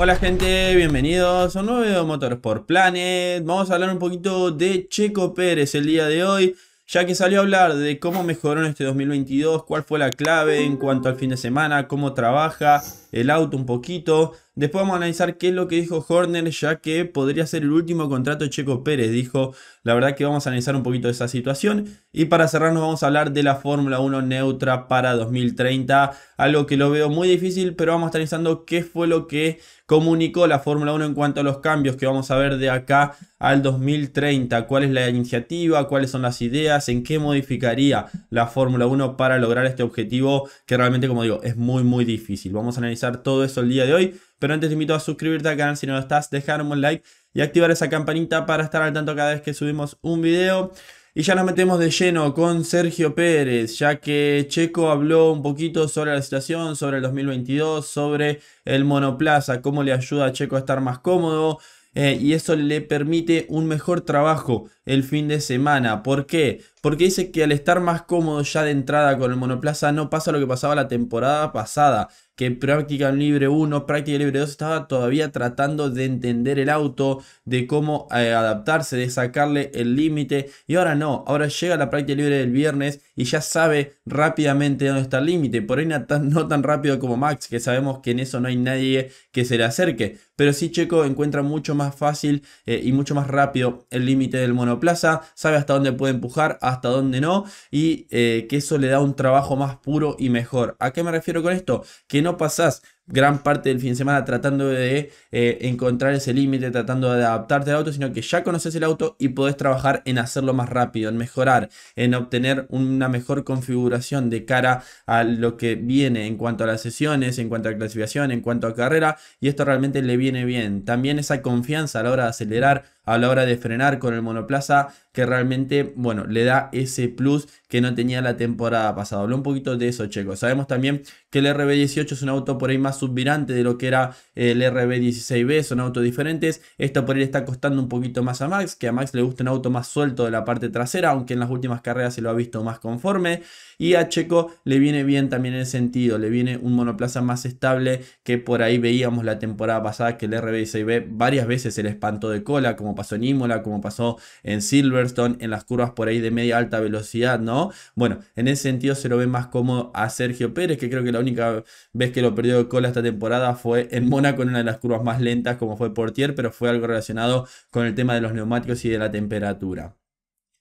Hola gente, bienvenidos a un nuevo video Motorsport Planet. Vamos a hablar un poquito de Checo Pérez el día de hoy, ya que salió a hablar de cómo mejoró en este 2022, cuál fue la clave en cuanto al fin de semana, cómo trabaja el auto un poquito. Después vamos a analizar qué es lo que dijo Horner, ya que podría ser el último contrato de Checo Pérez. Dijo, la verdad que vamos a analizar un poquito esa situación. Y para cerrarnos vamos a hablar de la Fórmula 1 neutra para 2030. Algo que lo veo muy difícil, pero vamos a estar analizando qué fue lo que comunicó la Fórmula 1 en cuanto a los cambios que vamos a ver de acá al 2030. ¿Cuál es la iniciativa? ¿Cuáles son las ideas? ¿En qué modificaría la Fórmula 1 para lograr este objetivo que realmente, como digo, es muy, muy difícil? Vamos a analizar todo eso el día de hoy. Pero antes te invito a suscribirte al canal si no lo estás, dejar un like y activar esa campanita para estar al tanto cada vez que subimos un video. Y ya nos metemos de lleno con Sergio Pérez, ya que Checo habló un poquito sobre la situación, sobre el 2022, sobre el monoplaza, cómo le ayuda a Checo a estar más cómodo. Eh, y eso le permite un mejor trabajo el fin de semana. ¿Por qué? Porque dice que al estar más cómodo ya de entrada con el monoplaza no pasa lo que pasaba la temporada pasada que práctica libre 1, práctica libre 2 estaba todavía tratando de entender el auto, de cómo eh, adaptarse, de sacarle el límite. Y ahora no, ahora llega la práctica libre del viernes y ya sabe rápidamente dónde está el límite. Por ahí no tan, rápido como Max, que sabemos que en eso no hay nadie que se le acerque. Pero sí Checo encuentra mucho más fácil eh, y mucho más rápido el límite del monoplaza, sabe hasta dónde puede empujar, hasta dónde no, y eh, que eso le da un trabajo más puro y mejor. ¿A qué me refiero con esto? Que no no pasás. gran parte del fin de semana tratando de eh, encontrar ese límite, tratando de adaptarte al auto, sino que ya conoces el auto y podés trabajar en hacerlo más rápido, en mejorar, en obtener una mejor configuración de cara a lo que viene en cuanto a las sesiones, en cuanto a clasificación, en cuanto a carrera, y esto realmente le viene bien. También esa confianza a la hora de acelerar, a la hora de frenar con el monoplaza, que realmente, bueno, le da ese plus que no tenía la temporada pasada. Habló un poquito de eso, Checo. Sabemos también que el RB18 es un auto por ahí más subvirante de lo que era el RB16B, son autos diferentes. Esto por ahí está costando un poquito más a Max, que a Max le gusta un auto más suelto de la parte trasera, aunque en las últimas carreras se lo ha visto más conforme. Y a Checo le viene bien también en ese sentido, le viene un monoplaza más estable que por ahí veíamos la temporada pasada que el RB16B varias veces se le espantó de cola, como pasó en Imola, como pasó en Silverstone, en las curvas por ahí de media alta velocidad, ¿no? Bueno, en ese sentido se lo ve más cómodo a Sergio Pérez, que creo que la única vez que lo perdió de cola esta temporada fue en Mónaco en una de las curvas más lentas como fue Portier, pero fue algo relacionado con el tema de los neumáticos y de la temperatura.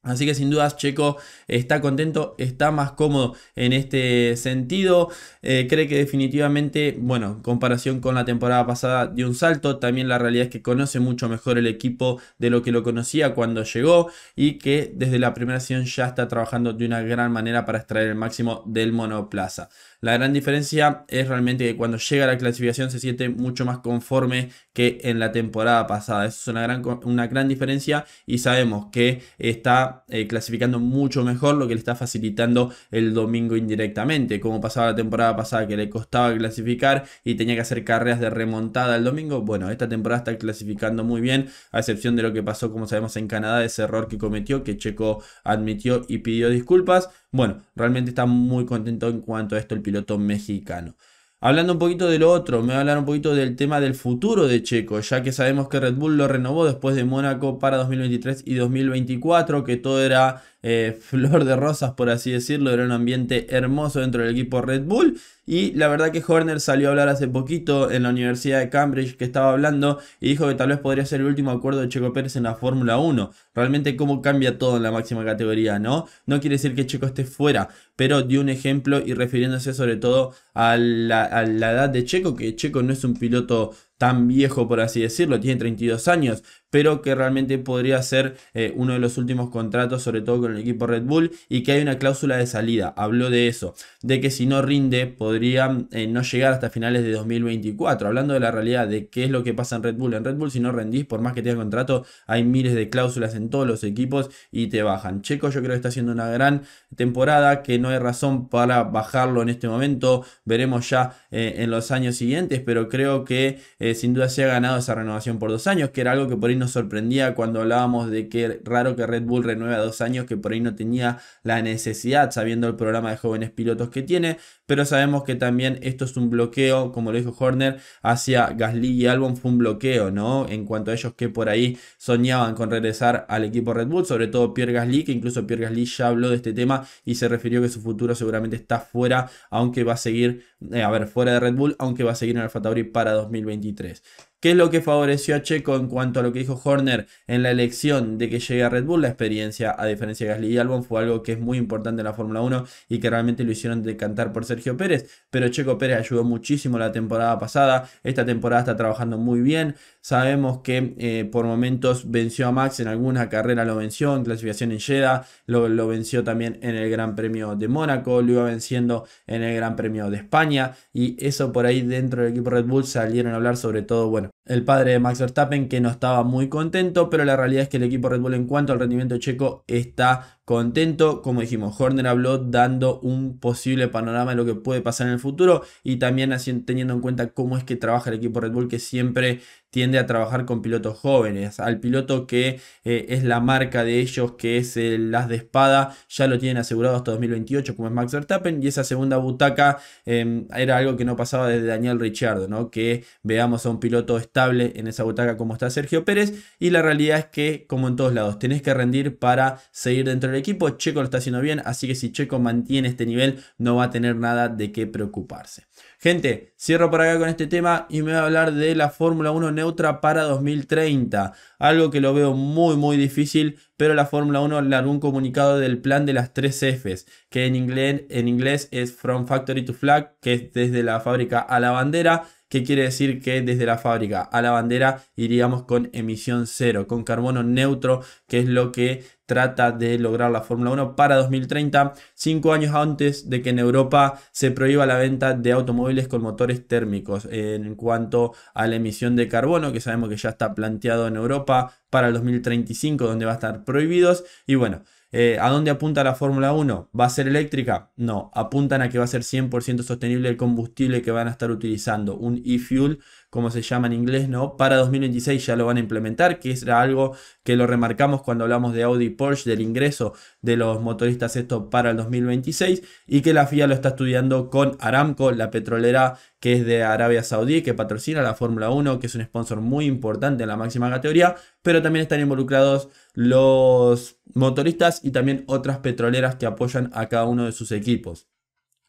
Así que sin dudas Checo está contento, está más cómodo en este sentido. Eh, cree que definitivamente, bueno, en comparación con la temporada pasada de un salto. También la realidad es que conoce mucho mejor el equipo de lo que lo conocía cuando llegó y que desde la primera sesión ya está trabajando de una gran manera para extraer el máximo del monoplaza. La gran diferencia es realmente que cuando llega a la clasificación se siente mucho más conforme que en la temporada pasada. Eso es una gran, una gran diferencia y sabemos que está eh, clasificando mucho mejor, lo que le está facilitando el domingo indirectamente, como pasaba la temporada pasada que le costaba clasificar y tenía que hacer carreras de remontada el domingo. Bueno, esta temporada está clasificando muy bien, a excepción de lo que pasó, como sabemos, en Canadá, ese error que cometió, que Checo admitió y pidió disculpas. Bueno, realmente está muy contento en cuanto a esto el piloto mexicano. Hablando un poquito de lo otro, me voy a hablar un poquito del tema del futuro de Checo, ya que sabemos que Red Bull lo renovó después de Mónaco para 2023 y 2024, que todo era eh, flor de rosas, por así decirlo, era un ambiente hermoso dentro del equipo Red Bull. Y la verdad que Horner salió a hablar hace poquito en la Universidad de Cambridge que estaba hablando y dijo que tal vez podría ser el último acuerdo de Checo Pérez en la Fórmula 1. Realmente cómo cambia todo en la máxima categoría, ¿no? No quiere decir que Checo esté fuera, pero dio un ejemplo y refiriéndose sobre todo a la, a la edad de Checo, que Checo no es un piloto tan viejo, por así decirlo, tiene 32 años, pero que realmente podría ser eh, uno de los últimos contratos, sobre todo con el equipo Red Bull, y que hay una cláusula de salida. Habló de eso, de que si no rinde podría eh, no llegar hasta finales de 2024. Hablando de la realidad de qué es lo que pasa en Red Bull. En Red Bull, si no rendís, por más que tengas contrato, hay miles de cláusulas en todos los equipos y te bajan. Checo, yo creo que está haciendo una gran temporada, que no hay razón para bajarlo en este momento. Veremos ya eh, en los años siguientes, pero creo que eh, sin duda se ha ganado esa renovación por dos años, que era algo que por ahí nos sorprendía cuando hablábamos de que raro que Red Bull renueve a dos años, que por ahí no tenía la necesidad, sabiendo el programa de jóvenes pilotos que tiene pero sabemos que también esto es un bloqueo, como lo dijo Horner, hacia Gasly y Albon fue un bloqueo, ¿no? En cuanto a ellos que por ahí soñaban con regresar al equipo Red Bull, sobre todo Pierre Gasly, que incluso Pierre Gasly ya habló de este tema y se refirió que su futuro seguramente está fuera, aunque va a seguir, eh, a ver, fuera de Red Bull, aunque va a seguir en Alfa Tauri para 2023. ¿Qué es lo que favoreció a Checo en cuanto a lo que dijo Horner en la elección de que llegue a Red Bull? La experiencia, a diferencia de Gasly y Albon, fue algo que es muy importante en la Fórmula 1 y que realmente lo hicieron decantar por Sergio Pérez. Pero Checo Pérez ayudó muchísimo la temporada pasada. Esta temporada está trabajando muy bien. Sabemos que eh, por momentos venció a Max en alguna carrera, lo venció en clasificación en Jeddah, lo venció también en el Gran Premio de Mónaco, lo iba venciendo en el Gran Premio de España. Y eso por ahí dentro del equipo Red Bull salieron a hablar sobre todo, bueno el padre de Max Verstappen que no estaba muy contento, pero la realidad es que el equipo Red Bull en cuanto al rendimiento checo está contento. Como dijimos, Horner habló dando un posible panorama de lo que puede pasar en el futuro y también teniendo en cuenta cómo es que trabaja el equipo Red Bull que siempre tiende a trabajar con pilotos jóvenes. Al piloto que eh, es la marca de ellos, que es el as de espada, ya lo tienen asegurado hasta 2028, como es Max Verstappen. Y esa segunda butaca em, era algo que no pasaba desde Daniel Ricciardo, ¿no? que veamos a un piloto estable en esa butaca como está Sergio Pérez. Y la realidad es que, como en todos lados, tenés que rendir para seguir dentro del equipo. Checo lo está haciendo bien, así que si Checo mantiene este nivel, no va a tener nada de qué preocuparse. Gente, cierro por acá con este tema y me voy a hablar de la Fórmula 1 neutra para 2030. Algo que lo veo muy muy difícil, pero la Fórmula 1 largó un comunicado del plan de las tres Fs, que en inglés es From Factory to Flag, que es desde la fábrica a la bandera. ¿Qué quiere decir que desde la fábrica a la bandera iríamos con emisión cero, con carbono neutro, que es lo que trata de lograr la Fórmula 1 para 2030, cinco años antes de que en Europa se prohíba la venta de automóviles con motores térmicos. En cuanto a la emisión de carbono, que sabemos que ya está planteado en Europa para el 2035, donde va a estar prohibidos. Y bueno, eh, ¿A dónde apunta la Fórmula 1? ¿Va a ser eléctrica? No, apuntan a que va a ser 100% sostenible el combustible que van a estar utilizando, un e-fuel como se llama en inglés, ¿no? Para 2026 ya lo van a implementar, que es algo que lo remarcamos cuando hablamos de Audi y Porsche, del ingreso de los motoristas esto para el 2026, y que la FIA lo está estudiando con Aramco, la petrolera que es de Arabia Saudí, que patrocina la Fórmula 1, que es un sponsor muy importante en la máxima categoría, pero también están involucrados los motoristas y también otras petroleras que apoyan a cada uno de sus equipos.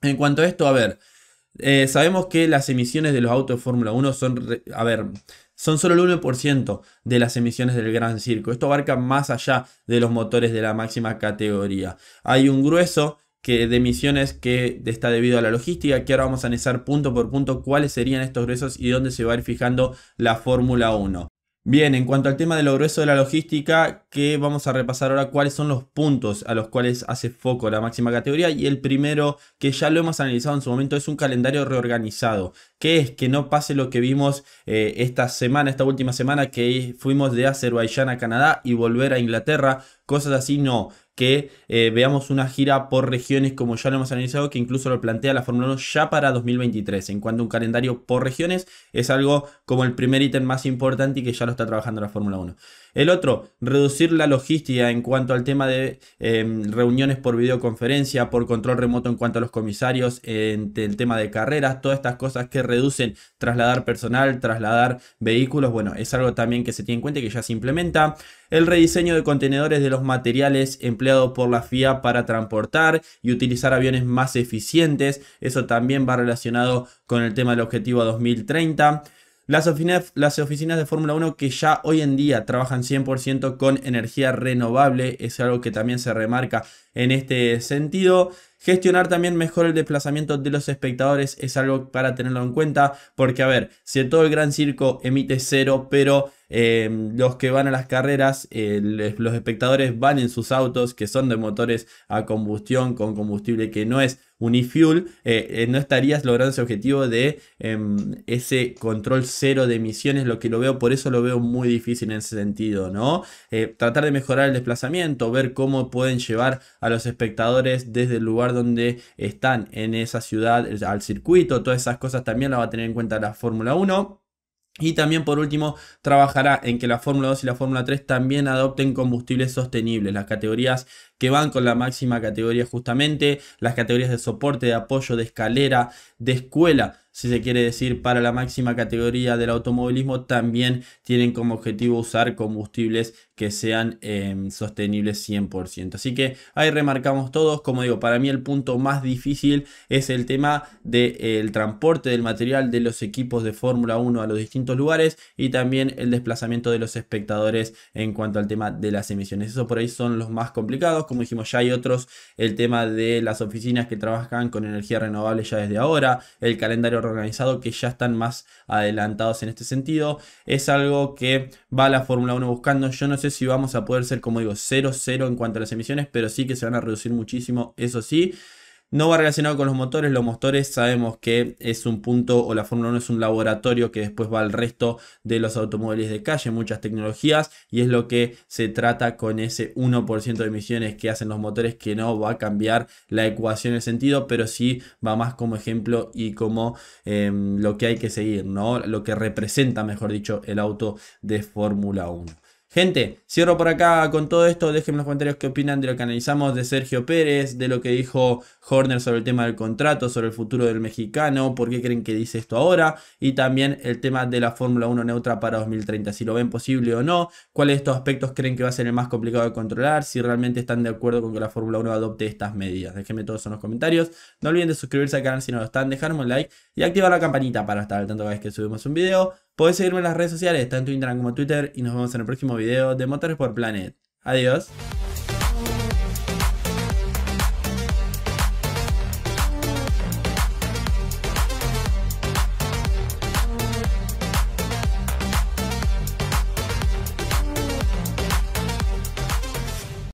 En cuanto a esto, a ver, eh, sabemos que las emisiones de los autos de Fórmula 1 son, a ver, son solo el 1% de las emisiones del Gran Circo. Esto abarca más allá de los motores de la máxima categoría. Hay un grueso que de emisiones que está debido a la logística, que ahora vamos a analizar punto por punto cuáles serían estos gruesos y dónde se va a ir fijando la Fórmula 1. Bien, en cuanto al tema de lo grueso de la logística, que vamos a repasar ahora cuáles son los puntos a los cuales hace foco la máxima categoría. Y el primero, que ya lo hemos analizado en su momento, es un calendario reorganizado. Que es que no pase lo que vimos eh, esta semana, esta última semana, que fuimos de Azerbaiyán a Canadá y volver a Inglaterra. Cosas así, no que eh, veamos una gira por regiones como ya lo hemos analizado, que incluso lo plantea la Fórmula 1 ya para 2023. En cuanto a un calendario por regiones, es algo como el primer ítem más importante y que ya lo está trabajando la Fórmula 1. El otro, reducir la logística en cuanto al tema de em, reuniones por videoconferencia, por control remoto en cuanto a los comisarios, en el tema de carreras, todas estas cosas que reducen trasladar personal, trasladar vehículos. Bueno, es algo también que se tiene en cuenta y que ya se implementa. El rediseño de contenedores de los materiales empleados por la FIA para transportar y utilizar aviones más eficientes. Eso también va relacionado con el tema del objetivo 2030 las oficinas, las oficinas de Fórmula 1 que ya hoy en día trabajan 100% con energía renovable, es algo que también se remarca en este sentido. Gestionar también mejor el desplazamiento de los espectadores es algo para tenerlo en cuenta, porque a ver, si todo el gran circo emite cero, pero em, los que van a las carreras, eh, los espectadores van en sus autos que son de motores a combustión con combustible que no es Unifuel, eh, eh, no estarías logrando ese objetivo de em, ese control cero de emisiones, lo que lo veo, por eso lo veo muy difícil en ese sentido, ¿no? Eh, tratar de mejorar el desplazamiento, ver cómo pueden llevar a los espectadores desde el lugar donde están en esa ciudad al circuito, todas esas cosas también las va a tener en cuenta la Fórmula 1. Y también por último trabajará en que la Fórmula 2 y la Fórmula 3 también adopten combustibles sostenibles, las categorías que van con la máxima categoría justamente, las categorías de soporte, de apoyo, de escalera, de escuela si se quiere decir, para la máxima categoría del automovilismo, también tienen como objetivo usar combustibles que sean em, sostenibles 100%. Así que ahí remarcamos todos, como digo, para mí el punto más difícil es el tema del eh, transporte del material de los equipos de Fórmula 1 a los distintos lugares y también el desplazamiento de los espectadores en cuanto al tema de las emisiones. Eso por ahí son los más complicados, como dijimos ya hay otros, el tema de las oficinas que trabajan con energía renovable ya desde ahora, el calendario organizado que ya están más adelantados en este sentido. Es algo que va la Fórmula 1 buscando. Yo no sé si vamos a poder ser, como digo, 0-0 en cuanto a las emisiones, pero sí que se van a reducir muchísimo, eso sí. No va relacionado con los motores, los motores sabemos que es un punto o la Fórmula 1 es un laboratorio que después va al resto de los automóviles de calle, muchas tecnologías y es lo que se trata con ese 1% de emisiones que hacen los motores que no va a cambiar la ecuación en el sentido, pero sí va más como ejemplo y como em, lo que hay que seguir, ¿no? lo que representa, mejor dicho, el auto de Fórmula 1. Gente, cierro por acá con todo esto. Déjenme en los comentarios qué opinan de lo que analizamos de Sergio Pérez, de lo que dijo Horner sobre el tema del contrato, sobre el futuro del mexicano, por qué creen que dice esto ahora y también el tema de la Fórmula 1 neutra para 2030, si lo ven posible o no, cuáles de estos aspectos creen que va a ser el más complicado de controlar, si realmente están de acuerdo con que la Fórmula 1 adopte estas medidas. Déjenme todos en los comentarios. No olviden de suscribirse al canal si no lo están, dejarme un like y activar la campanita para estar al tanto cada vez que subimos un video. Podés seguirme en las redes sociales, tanto en Instagram como Twitter, y nos vemos en el próximo video de Motores por Planet. Adiós.